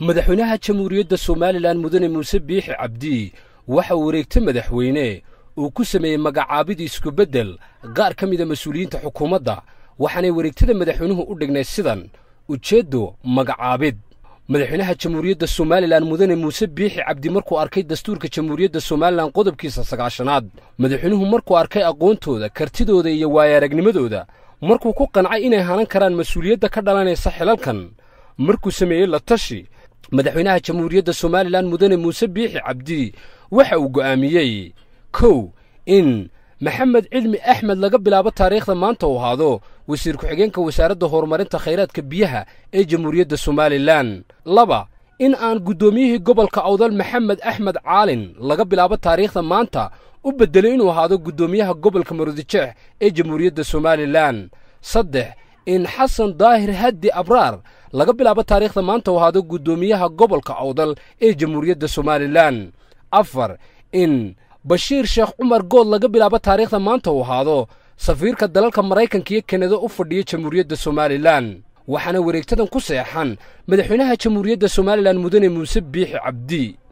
madaxweynaha jamhuuriyadda somalilan mudane muuse biixi cabdi waxa uu wareegta madaxweyne uu ku sameeyey magacaabidii iskubeddel qaar ka mida ah mas-uuliyiinta xukuumadda waxaanay wareegtada madaxweynuhu u dhignay sidan ujeeddo magacaabid madaxweynaha jamhuuriyadda somalilan mudane muuse biixi cabdi markuu arkay dastuurka jamhuuriyadda somalilan qodobkiisa sagaashanaad madaxweynuhu markuu arkay aqoontooda kartidooda iyo waayaragnimadooda markuu ku qancay inay hanan karaan mas-uuliyadda ka dhalanaysa xilalkan markuu sameeyey la tashi madaxweynaha jamhuuriyadda somalilan mudane muuse biixi cabdi waxa uu go'aamiyey kow in maxamed cilmi axmed laga bilaabo taariikhda maanta uu ahaado wasiir ku-xigeenka wasaaradda horumarinta khayraadka biyaha ee jamhuuriyadda somalilan laba in aan guddoomiyihii gobolka awdal maxamed axmed caalin laga bilaabo taariikhda maanta u beddelay inuu ahaado guddoomiyaha gobolka marudijeex ee jamhuuriyadda somalilan saddex in xasan daahir haddi abraar laga bilaabo taariikhda maanta u ahaado guddoomiyaha gobolka awdal ee jamhuuriyadda somalilan afar in bashiir sheekh cumar good laga bilaabo taariikhda maanta uu ahaado safiirka dalalka maraykanka iyo kanada u fadhiya jamhuuriyadda somalilan waxaana wareegtadan ku seexan madaxweynaha jamhuuriyadda somalilan mudane muuse biixi cabdi